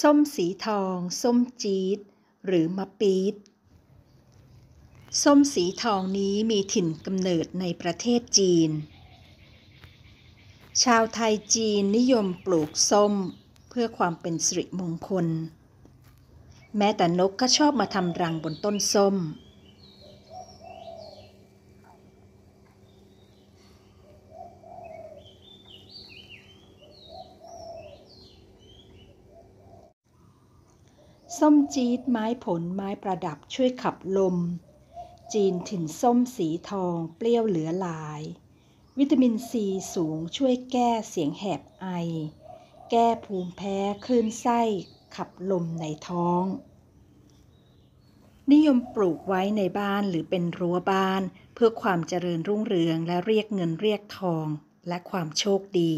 ส้มสีทอง ส้มจี๊ดหรือมะปี๊ดส้มสีทองนี้มีถิ่นกำเนิดในประเทศจีน ชาวไทยจีนนิยมปลูกส้มเพื่อความเป็นสิริมงคล แม้แต่นกก็ชอบมาทำรังบนต้นส้มส้มจี๊ดไม้ผลไม้ประดับช่วยขับลม จีนถิ่นส้มสีทองเปรี้ยวเหลือหลาย วิตามินซีสูงช่วยแก้เสียงแหบไอ แก้ภูมิแพ้คลื่นไส้ขับลมในท้อง นิยมปลูกไว้ในบ้านหรือเป็นรั้วบ้าน เพื่อความเจริญรุ่งเรืองและเรียกเงินเรียกทอง และความโชคดี